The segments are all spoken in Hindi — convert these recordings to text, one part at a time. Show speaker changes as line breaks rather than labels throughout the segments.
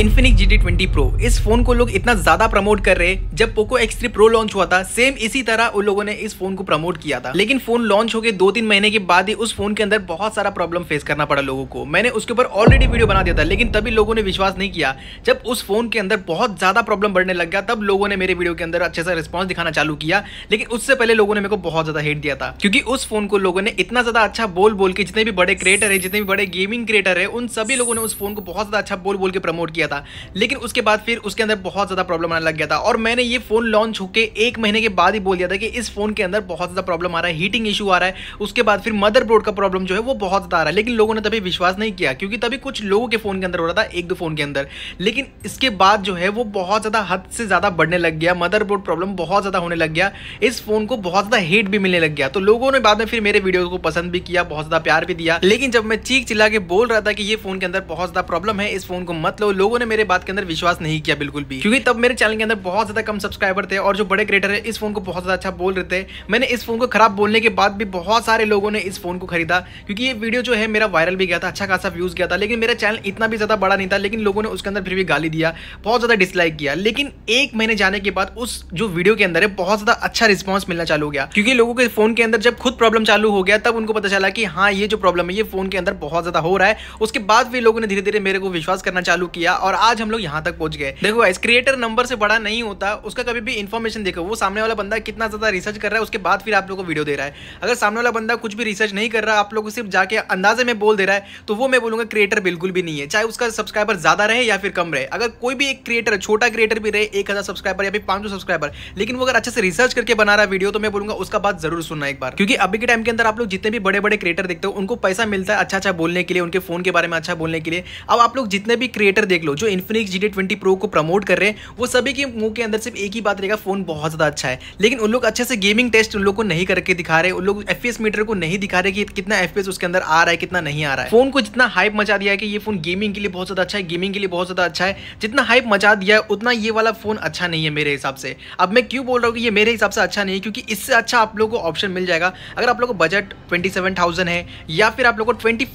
Infinix G T twenty pro इस फोन को लोग इतना ज्यादा प्रमोट कर रहे जब Poco X three pro launch हुआ था सेम इसी तरह उन लोगों ने इस फोन को प्रमोट किया था लेकिन फोन लॉन्च होकर दो तीन महीने के बाद ही उस फोन के अंदर बहुत सारा प्रॉब्लम फेस करना पड़ा लोगों को मैंने उसके ऊपर ऑलरेडी वीडियो बना दिया था लेकिन तभी लोगों ने विश्वास नहीं किया जब उस फोन के अंदर बहुत ज्यादा प्रॉब्लम बढ़ने लग गया तब लोगों ने मेरे वीडियो के अंदर अच्छे सा रिस्पॉन्स दिखाना चालू किया लेकिन उससे पहले लोगों ने मेरे को बहुत ज्यादा हेट दिया था क्योंकि उस फोन को लोगों ने इतना ज्यादा अच्छा बोल बोल के जितने भी बड़े क्रिएटर है जितने भी बड़े गेमिंग क्रिएटर है उन सभी लोगों ने उस फोन को बहुत ज्यादा अच्छा बोल बोल के प्रमोट किया गया था लेकिन उसके बाद फिर उसके अंदर बहुत ज़्यादा प्रॉब्लम आने लग गया था और मैंने ये फ़ोन लॉन्च होकर एक महीने के बाद ही बोल दिया था कि इस फ़ोन के अंदर बहुत ज़्यादा प्रॉब्लम आ रहा है हीटिंग इशू आ रहा है उसके बाद फिर मदर का प्रॉब्लम जो है वो बहुत ज़्यादा आ रहा है लेकिन लोगों ने तभी विश्वास नहीं किया क्योंकि तभी कुछ लोगों के फ़ोन के अंदर हो रहा था एक दो फ़ोन के अंदर लेकिन इसके बाद जो है वो बहुत ज़्यादा हद से ज़्यादा बढ़ने लग गया मदर प्रॉब्लम बहुत ज़्यादा होने लग गया इस फ़ोन को बहुत ज़्यादा हेट भी मिलने लग गया तो लोगों ने बाद में फिर मेरे वीडियो को पसंद भी किया बहुत ज़्यादा प्यार भी दिया लेकिन जब मैं चीख चिल्ला के बोल रहा था कि ये फ़ोन के अंदर बहुत ज़्यादा प्रॉब्लम है इस फ़ोन को मत लो लोगों लोगों ने मेरे बात के अंदर विश्वास नहीं किया बिल्कुल भी क्योंकि तब मेरे चैनल के अंदर बहुत ज्यादा कम सब्सक्राइबर थे और जो बड़े क्रिएटर है इस फोन को बहुत ज्यादा अच्छा बोल रहे थे मैंने इस फोन को खराब बोलने के बाद भी बहुत सारे लोगों ने इस फोन को खरीदा क्योंकि ये वीडियो जो है मेरा वायरल भी गया था अच्छा खासा व्यूज गया था लेकिन मेरा चैनल इतना भी ज्यादा बड़ा नहीं था लेकिन लोगों ने उसके अंदर फिर भी गाली दिया बहुत ज्यादा डिसलाइक किया लेकिन एक महीने जाने के बाद उस जो वीडियो के अंदर है बहुत ज्यादा अच्छा रिस्पॉन्स मिलना चालू हो गया क्योंकि लोगों के फोन के अंदर जब खुद प्रॉब्लम चालू हो गया तब उनको पता चला कि हाँ ये जो प्रॉब्लम है ये फोन के अंदर बहुत ज्यादा हो रहा है उसके बाद भी लोगों ने धीरे धीरे मेरे को विश्वास करना चालू किया और आज हम लोग यहाँ तक पहुंच गए देखो गाइस क्रिएटर नंबर से बड़ा नहीं होता उसका कभी भी इन्फॉर्मेशन देखो वो सामने वाला बंदा कितना ज्यादा रिसर्च कर रहा है उसके बाद फिर आप लोग को वीडियो दे रहा है अगर सामने वाला बंदा कुछ भी रिसर्च नहीं कर रहा आप लोग सिर्फ जाके अंदाजे में बोल दे रहा है तो वो मैं बोलूंगा क्रिएटर बिल्कुल भी नहीं है चाहे उसका सब्सक्राइबर ज्यादा रहे या फिर कम रहे अगर कोई भी एक क्रिएटर छोटा क्रिएटर भी रहे एक हजार सब्सक्राइबर या फिर पांच सब्सक्राइबर लेकिन वो अगर अच्छे से रिसर्च करके बना रहा है वीडियो तो मैं बोलूंगा उसका बात जरूर सुनना एक बार क्योंकि अभी के टाइम के अंदर आप लोग जितने भी बड़े बड़े क्रिएटर देखते हो उनको पैसा मिलता है अच्छा अच्छा बोलने के लिए उनके फोन के बारे में अच्छा बोलने के लिए अब आप लोग जितने भी क्रिएटर देख लो जो इन्फिनिक्स जी डी प्रो को प्रमोट कर रहे हैं वो सभी के मुंह के अंदर सिर्फ एक ही बात रहेगा फ़ोन बहुत ज़्यादा अच्छा है लेकिन उन लोग अच्छे से गेमिंग टेस्ट उन लोग को नहीं करके दिखा रहे उन लोग एफ मीटर को नहीं दिखा रहे कि कितना एफ उसके अंदर आ रहा है कितना नहीं आ रहा है फोन को जितना हाइप मचा दिया है कि ये फोन गेमिंग के लिए बहुत ज़्यादा अच्छा है गेमिंग के लिए बहुत ज़्यादा अच्छा है जितना हाइप मचा दिया है उतना ये वाला फ़ोन अच्छा नहीं है मेरे हिसाब से अब मैं क्यों बोल रहा हूँ कि ये मेरे हिसाब से अच्छा नहीं है क्योंकि इससे अच्छा आप लोग को ऑप्शन मिल जाएगा अगर आप लोग को बजट ट्वेंटी है या फिर आप लोग को ट्वेंटी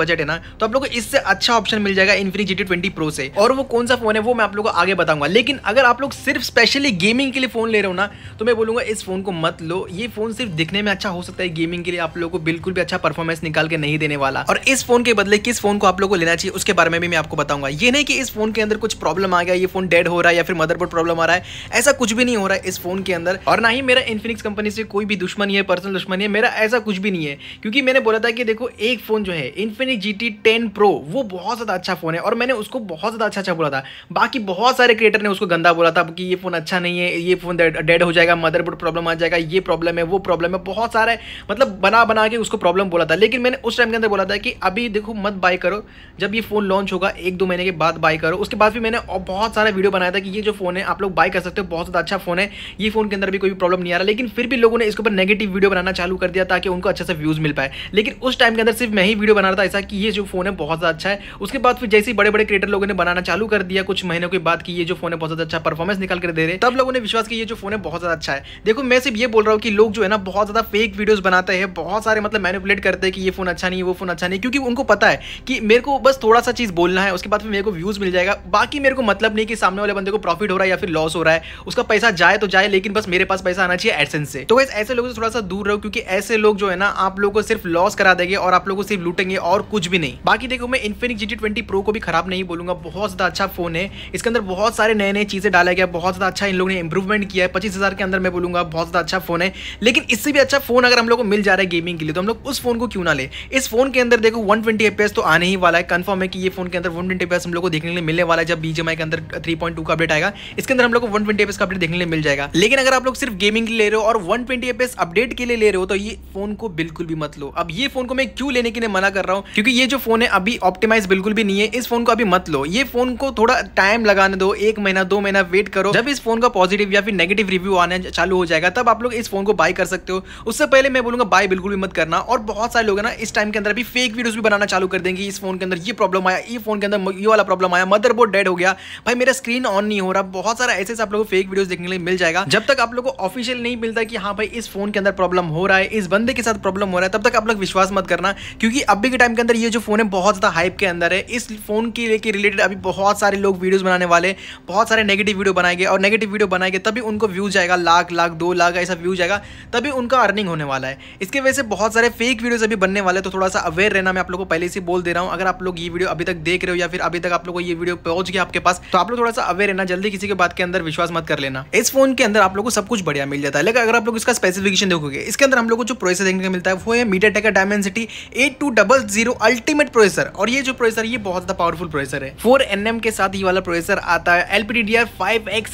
बजट है ना तो आप लोग को इससे अच्छा ऑप्शन मिल जाएगा Infinix G twenty pro video से और वो कौन सा फोन है वो मैं आप लोगों को आगे बताऊंगा लेकिन अगर आप लोग सिर्फ स्पेशली गेमिंग के लिए फोन ले रहे हो ना तो मैं बोलूंगा इस फोन को मत लो ये फोन सिर्फ दिखने में अच्छा हो सकता है गेमिंग के लिए आप लोगों को बिल्कुल भी अच्छा परफॉर्मेंस निकाल के नहीं देने वाला और इस फोन के बदले किस फोन को आप लोग को लेना चाहिए उसके बारे में भी मैं आपको बताऊंगा ये नहीं कि इस फोन के अंदर कुछ प्रॉब्लम आ गया ये फोन डेड हो रहा है या फिर मदरबोर्ड प्रॉब्लम आ रहा है ऐसा कुछ भी नहीं हो रहा है इस फोन के अंदर और ना ही मेरा इन्फिनिक्स कंपनी से कोई भी दुश्मनी है पर्सनल दुश्मनी है मेरा ऐसा कुछ भी नहीं है क्योंकि मैंने बोला था कि देखो एक फोन जो है इन्फिनिक्स जी टी वो बहुत ज्यादा अच्छा फोन है और मैंने उसको बहुत ज़्यादा अच्छा अच्छा बोला था बाकी बहुत सारे क्रिएटर ने उसको गंदा बोला था कि ये फ़ोन अच्छा नहीं है ये फ़ोन डेड हो जाएगा मदरबोर्ड प्रॉब्लम आ जाएगा ये प्रॉब्लम है वो प्रॉब्लम है बहुत सारा मतलब बना बना के उसको प्रॉब्लम बोला था लेकिन मैंने उस टाइम के अंदर बोला था कि अभी देखो मत बाय करो जब ये फ़ोन लॉन्च होगा एक दो महीने के बाद बाय करो उसके बाद फिर मैंने बहुत सारा वीडियो बनाया था कि ये जो फ़ोन है आप लोग बाय कर सकते हो बहुत ज़्यादा अच्छा फ़ोन है ये फ़ोन के अंदर भी कोई प्रॉब्लम नहीं आ रहा लेकिन फिर भी लोगों ने इसके ऊपर नेगेटिव वीडियो बनाना चालू कर दिया ताकि उनको अच्छे से व्यूज़ मिल पाए लेकिन उस टाइम के अंदर सिर्फ मैं ही वीडियो बना रहा था ऐसा कि ये जो फ़ोन है बहुत ज़्यादा अच्छा है उसके बाद फिर जैसे ही बड़े बड़े क्रिएटर लोगों ने बनाना चालू कर दिया कुछ महीनों के बाद की ये जो फोन है बहुत ज्यादा अच्छा परफॉर्मेंस निकाल कर दे रहे तब लोगों ने विश्वास किया ये जो फोन है बहुत ज्यादा अच्छा है देखो मैं सिर्फ ये बोल रहा हूँ कि लोग जो है ना बहुत ज्यादा फेक वीडियोज बनाते हैं बहुत सारे मतलब मैनिपुलेट करते हैं कि ये फोन अच्छा नहीं वो फोन अच्छा नहीं क्योंकि उनको पता है कि मेरे को बस थोड़ा सा चीज बोलना है उसके बाद फिर मेरे को व्यूज मिल जाएगा बाकी मेरे को मतलब नहीं कि सामने वाले बंदे को प्रॉफिट हो रहा है या फिर लॉस हो रहा है उसका पैसा जाए तो जाए लेकिन बस मेरे पास पैसा आना चाहिए एडसेंस से तो वैसे ऐसे लोगों से थोड़ा सा दूर रहो क्योंकि ऐसे लोग जो है ना आप लोगों को सिर्फ लॉस करा देंगे और आप लोगों को सिर्फ लूटेंगे और कुछ भी नहीं बाकी देखो मैं इन्फिनिक जी ट्वेंटी प्रो को भी खराब नहीं बोलूंगा बहुत ज़्यादा अच्छा फ़ोन है इसके अंदर बहुत सारे नए नए चीज़ें डाला गया बहुत ज़्यादा अच्छा इन लोगों ने इंप्रूवमेंट किया है पच्चीस हज़ार के अंदर मैं बोलूँगा बहुत ज़्यादा अच्छा फ़ोन है लेकिन इससे भी अच्छा फ़ोन अगर हम लोग को मिल जा रहा है गेमिंग के लिए तो हम लोग उस फोन को क्यों ना ले इस फोन के अंदर देखो वन ट्वेंटी तो आने ही वाला है कन्फर्म है कि ये फोन के अंदर वन ट्वेंटी हम लोग को देखने के लिए मिलने वाला है जब बीजेमआई के अंदर थ्री का अपडेट आएगा इसके अंदर हम लोग को वन ट्वेंटी का अपडेट देखने के लिए मिल जाएगा लेकिन अगर आप लोग सिर्फ गेमिंग ले रहे हो और वन ट्वेंटी अपडेट के लिए ले रहे हो तो ये फोन को बिल्कुल भी मत लो अब ये फोन को मैं क्यों लेने के लिए मना कर रहा हूँ क्योंकि ये जो फोन है अभी ऑप्टिमाइज बिल्कुल भी नहीं है इस फोन को अभी मत लो ये फोन को थोड़ा टाइम लगाने दो एक महीना दो महीना वेट करो जब इस फोन का पॉजिटिव या फिर नेगेटिव रिव्यू आने चालू हो जाएगा तब आप लोग इस फोन को बाय कर सकते हो उससे पहले मैं बोलूंगा बाय बिल्कुल भी मत करना और बहुत सारे लोग ना इस टाइम के अंदर अभी फेक वीडियोज भी बनाना चालू कर देंगे इस फोन के अंदर ये प्रॉब्लम आया ये फोन के अंदर ये वाला प्रॉब्लम आया मदरबोर्ड डेड हो गया भाई मेरा स्क्रीन ऑन नहीं हो रहा बहुत सारा ऐसे आप लोग फेक वीडियो देखने के लिए मिल जाएगा जब तक आप लोग को ऑफिशियल नहीं मिलता कि हाँ भाई इस फोन के अंदर प्रॉब्लम हो रहा है इस बंदे के साथ प्रॉब्लम हो रहा है तब तक आप लोग विश्वास मत करना क्योंकि अभी के टाइम के अंदर ये जो फोन है बहुत ज्यादा हाइप के अंदर है इस फोन के लेके रिलेटेड रिलेटेड अभी बहुत सारे लोग वीडियोज़ बनाने वाले बहुत सारे नेगेटिव वीडियो बनाएंगे और नेगेटिव वीडियो बनाएंगे तभी उनको व्यूज जाएगा लाख लाख दो लाख ऐसा व्यूज आएगा तभी उनका अर्निंग होने वाला है इसके वजह से बहुत सारे फेक वीडियोज़ अभी बनने वाले तो थोड़ा सा अवेयर रहना मैं आप लोग को पहले से बोल दे रहा हूँ अगर आप लोग ये वीडियो अभी तक देख रहे हो या फिर अभी तक आप लोग को ये वीडियो पहुंच गया आपके पास तो आप लोग थोड़ा सा अवेयर रहना जल्दी किसी के बात के अंदर विश्वास मत कर लेना इस फोन के अंदर आप लोग को सब कुछ बढ़िया मिल जाता है लेकिन अगर आप लोग इसका स्पेसिफिकेशन देखोगे इसके अंदर हम लोग को जो प्रोसेसर देखने को मिलता है वो है MediaTek Dimensity eight two double zero ultimate processor और ये जो प्रोसेसर ये बहुत ज्यादा पावरफुल प्रोसेसर है फोर एन के साथ ये वाला प्रोसेसर आता है एल पी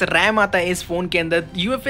रैम आता है इस फोन के अंदर यू एफ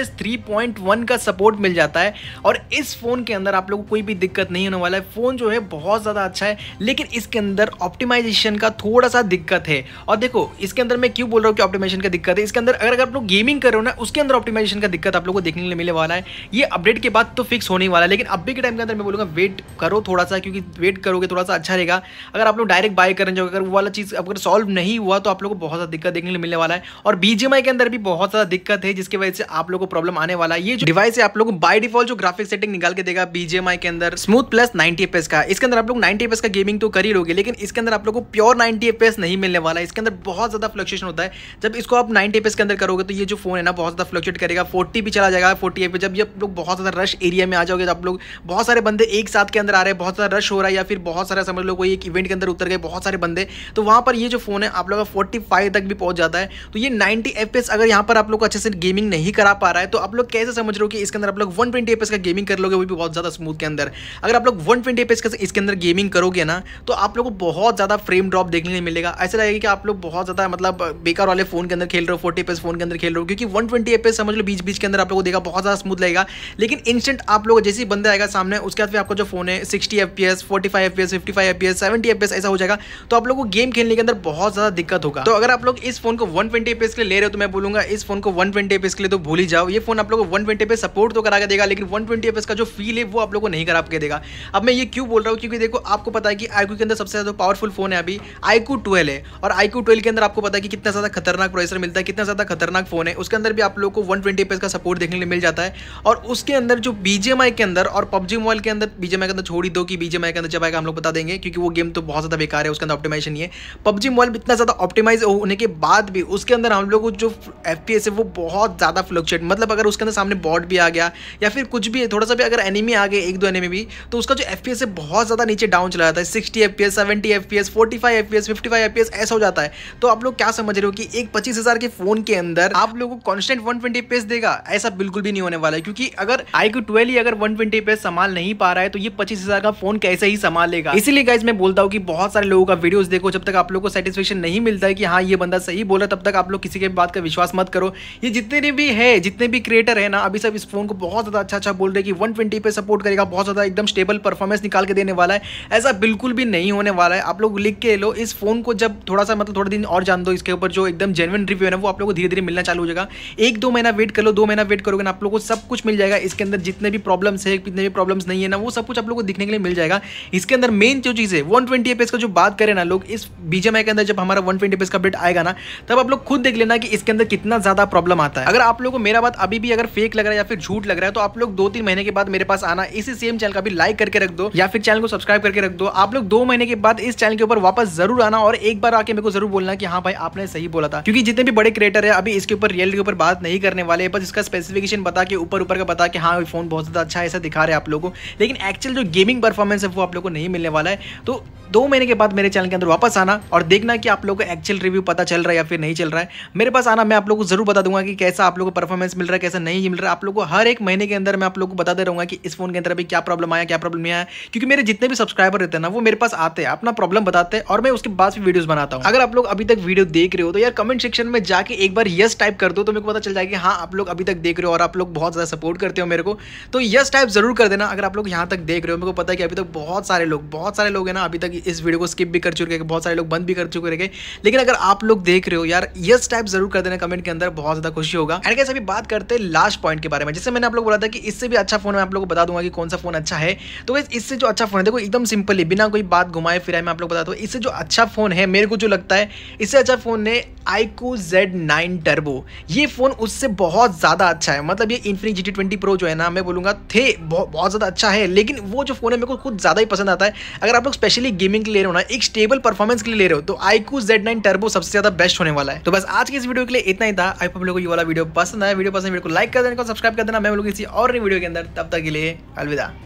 का सपोर्ट मिल जाता है और इस फोन के अंदर आप लोग को कोई भी दिक्कत नहीं होने वाला है फोन जो है बहुत ज़्यादा अच्छा है लेकिन इसके अंदर ऑप्टिमाइजेशन का थोड़ा सा दिक्कत है और देखो इसके अंदर मैं क्यों बोल रहा हूँ कि ऑप्टिमाइजेशन का दिक्कत है इसके अंदर अगर आप लोग गेमिंग कर रहे हो ना उसके अंदर ऑप्टिमाइजेशन का दिक्कत आप लोग को देखने को मिलने वाला है ये अपडेट के बाद तो फिक्स होने वाला है लेकिन अभी के टाइम के अंदर मैं बोलूँगा वेट करो थोड़ा सा क्योंकि वेट करोगे थोड़ा सा अच्छा रहेगा अगर आप लोग डायरेक्ट बाय करें जाओगे अगर वो वाला चीज़ अगर सॉल्व नहीं हुआ तो आप लोगों को बहुत ज़्यादा दिक्कत देखने को मिलने वाला है और बीजीएमआई के अंदर भी बहुत ज़्यादा दिक्कत है जिसकी वजह से आप लोगों को प्रॉब्लम आने वाला है ये जो डिवाइस है आप लोगों को बाय डिफॉल्ट जो ग्राफिक सेटिंग निकाल के देगा बीजीएमआई के अंदर स्मूथ प्लस नाइनटी एफ का इसके अंदर आप लोग नाइनटी एफ का गेमिंग तो कर ही लोगे लेकिन इसके अंदर आप लोग को प्योर नाइनटी एफ नहीं मिलने वाला है इसके अंदर बहुत ज़्यादा फ्लक्चुएशन होता है जब इसको आप नाइनटी एफ के अंदर करोगे तो ये जो फोन है ना बहुत ज़्यादा फ्लक्चुएट करेगा फोर्टी भी चला जाएगा फोर्टी एफ जब ये लोग बहुत ज़्यादा रश एरिया में आ जाओगे तो आप लोग बहुत सारे बंदे एक साथ के अंदर आ रहे हैं बहुत ज्यादा रश हो रहा है या फिर बहुत सारा समझ लो कोई एक इवेंट के अंदर उतर गए बहुत सारे बंदे तो वहां पर ये जो फोन फ़ोन है आप लोग का फोर्टी तक भी पहुंच जाता है तो ये नाइनटी एफ अगर यहाँ पर आप लोग अच्छे से गेमिंग नहीं करा पा रहा है तो आप लोग कैसे समझ रहे हो कि इसके अंदर आप लोग वन ट्वेंटी का गेमिंग कर लोगे वो भी बहुत ज़्यादा स्मूथ के अंदर अगर आप लोग वन ट्वेंटी का इसके अंदर गेमिंग करोगे ना तो आप लोग को बहुत ज़्यादा फ्रेम ड्रॉप देखने को मिलेगा ऐसा लगेगा कि आप लोग बहुत ज़्यादा मतलब बेकार वाले फ़ोन के अंदर खेल रहे हो फोर्टी एपीएस फ़ोन के अंदर खेल रहे हो क्योंकि वन ट्वेंटी समझ लो बीच बीच के अंदर आप लोग को देखा बहुत ज़्यादा स्मूथ लगेगा लेकिन इंस्टेंट आप लोग जैसे ही बंदे आएगा सामने उसके बाद आपका जो फोन है sixty F P S forty five F P S fifty five F P S seventy F P S ऐसा हो जाएगा तो आप लोग को गेम खेलने के अंदर बहुत बहुत ज्यादा दिक्कत होगा तो अगर आप लोग इस फोन को वन ट्वेंटी के लिए ले रहे हो तो मैं बोलूंगा इस फोन को वन ट्वेंटी के लिए तो भूल ही जाओ ये फोन आप लोग वन ट्वेंटी सपोर्ट तो करा के देगा लेकिन वन ट्वेंटी का जो फील है वो आप लोग को नहीं करा के देगा अब मैं ये क्यों बोल रहा हूँ क्योंकि देखो आपको पता है कि आईक्यू के अंदर सबसे ज्यादा पावरफुल फोन है अभी आईक्यू ट्वेल्व है और आईक्यू ट्वेल्व के अंदर आपको पता है कि कितना ज्यादा खतरनाक प्रोसेसर मिलता है कितना ज्यादा खतरनाक फोन है उसके अंदर भी आप लोग को वन ट्वेंटी का सपोर्ट देखने को मिल जाता है और उसके अंदर जो बीजेएमआई के अंदर और पब्जी मोबाइल के अंदर बीजेएमआई के अंदर छोड़ी दो कि बीजेएमआई के अंदर जब आएगा हम लोग बता देंगे क्योंकि वो गेम तो बहुत ज्यादा बेकार है उसके अंदर ऑप्टिमाइजेशन नहीं है पब्जी मोबाइल इतना ज़्यादा ऑप्टिमाइज होने के बाद भी उसके अंदर हम लोग जो एफ है वो बहुत ज़्यादा फ्लक्चुएट मतलब अगर उसके अंदर सामने बॉट भी आ गया या फिर कुछ भी थोड़ा सा भी अगर एनिमी आ गए एक दो एनिमी भी तो उसका जो एफ है बहुत ज़्यादा नीचे डाउन चला जाता है sixty F P S seventy F P S forty five F P S fifty five F P S ऐसा हो जाता है तो आप लोग क्या समझ रहे हो कि एक पच्चीस हज़ार के फ़ोन के अंदर आप लोग को कॉन्स्टेंट वन ट्वेंटी एफ देगा ऐसा बिल्कुल भी नहीं होने वाला है क्योंकि अगर आई क्यू ट्वेल्व ही अगर वन ट्वेंटी एफ संभाल नहीं पा रहा है तो ये पच्चीस हज़ार का फ़ोन कैसे ही संभालेगा इसीलिए गाइज मैं बोलता हूँ कि बहुत सारे लोगों का वीडियोज़ देखो जब तक आप लोग को सेटिस्फेक्शन कंफर्मेशन नहीं मिलता है कि हाँ ये बंदा सही बोला तब तक आप लोग किसी के बात का विश्वास मत करो ये जितने भी है जितने भी क्रिएटर है ना अभी सब इस फ़ोन को बहुत ज़्यादा अच्छा अच्छा बोल रहे कि वन ट्वेंटी सपोर्ट करेगा बहुत ज़्यादा एकदम स्टेबल परफॉर्मेंस निकाल के देने वाला है ऐसा बिल्कुल भी नहीं होने वाला है आप लोग लिख के लो इस फ़ोन को जब थोड़ा सा मतलब थोड़े दिन और जान दो इसके ऊपर जो एकदम जेनवन रिव्यू है ना वो आप लोग को धीरे धीरे मिलना चालू हो जाएगा एक दो महीना वेट कर लो दो महीना वेट करोगे ना आप लोग को सब कुछ मिल जाएगा इसके अंदर जितने भी प्रॉब्लम्स है कितने भी प्रॉब्लम्स नहीं है ना वो सब कुछ आप लोग को दिखने के लिए मिल जाएगा इसके अंदर मेन जो चीज़ है वन ट्वेंटी का जो बात करें ना लोग इस बीजेम के अंदर जब जब हमारा वन ट्वेंटी पेज का अपडेट आएगा ना तब आप लोग खुद देख लेना कि इसके अंदर कितना ज़्यादा प्रॉब्लम आता है अगर आप लोगों को मेरा बात अभी भी अगर फेक लग रहा है या फिर झूठ लग रहा है तो आप लोग दो तीन महीने के बाद मेरे पास आना इसी सेम चैनल का भी लाइक करके रख दो या फिर चैनल को सब्सक्राइब करके रख दो आप लोग दो महीने के बाद इस चैनल के ऊपर वापस जरूर आना और एक बार आके मेरे को जरूर बोलना कि हाँ भाई आपने सही बोला था क्योंकि जितने भी बड़े क्रिएटर है अभी इसके ऊपर रियल के ऊपर बात नहीं करने वाले बस इसका स्पेसिफिकेशन बता के ऊपर ऊपर का बता के हाँ फोन बहुत ज्यादा अच्छा ऐसा दिखा रहे हैं आप लोगों को लेकिन एक्चुअल जो गेमिंग परफॉर्मेंस है वो आप लोग को नहीं मिलने वाला है तो दो महीने के बाद मेरे चैनल के अंदर वापस आना और देखना कि कि आप लोग को एक्चुअल रिव्यू पता चल रहा है या फिर नहीं चल रहा है मेरे पास आना मैं आप लोगों को जरूर बता दूंगा कि कैसा आप लोगों को परफॉर्मेंस मिल रहा है कैसा नहीं मिल रहा है आप लोगों को हर एक महीने के अंदर मैं आप लोगों को बता रहूंगा कि इस फोन के अंदर अभी क्या प्रॉब्लम आया क्या प्रॉब्लम आया क्योंकि मेरे जितने भी सब्सक्राइबर रहते हैं ना वो मेरे पास आते हैं अपना प्रॉब्लम बताते हैं और मैं उसके बाद वीडियोज बनाता हूँ अगर आप लोग अभी तक वीडियो देख रहे हो तो यार कमेंट सेक्शन में जाकर एक बार यस टाइप कर दो तो मेरे को पता चल जाएगा हाँ आप लोग अभी तक देख रहे हो और आप लोग बहुत ज़्यादा सपोर्ट करते हो मेरे को तो यस टाइप जरूर कर देना अगर आप लोग यहाँ तक देख रहे हो मेरे को पता है कि अभी तक बहुत सारे लोग बहुत सारे लोग है ना अभी तक इस वीडियो को स्किप भी कर चुके हैं बहुत सारे लोग बंद भी कर चुके रह लेकिन अगर आप लोग देख रहे हो यार यस टाइप जरूर कर देना कमेंट के अंदर बहुत ज्यादा खुशी होगा एंड कैसे अभी बात करते हैं लास्ट पॉइंट के बारे में जैसे मैंने आप लोग बोला था कि इससे भी अच्छा फोन मैं आप लोग को बता दूंगा कि कौन सा फोन अच्छा है तो इससे जो अच्छा फोन है देखो एकदम सिंपली बिना कोई बात घुमाए फिराए मैं आप लोग बताता हूँ इससे जो अच्छा फोन है मेरे को जो लगता है इससे अच्छा फोन है आईको जेड नाइन टर्बो ये फोन उससे बहुत ज़्यादा अच्छा है मतलब ये Infinix G T twenty pro जो है ना मैं बोलूंगा थे बहुत बहुत ज़्यादा अच्छा है लेकिन वो जो फोन है मेरे को खुद ज़्यादा ही पसंद आता है अगर आप लोग स्पेशली गेमिंग के लिए रहे हो ना एक स्टेबल परफॉर्मेंस के लिए ले रहे हो तो I iQOO Z nine turbo सबसे ज्यादा बेस्ट होने वाला है तो बस आज की इस वीडियो के लिए इतना ही था आई होप लोगों को ये वाला वीडियो पसंद आया वीडियो पसंद वीडियो को लाइक कर देना सब्सक्राइब कर देना मैं लोग किसी और वीडियो के अंदर तब तक के लिए अलविदा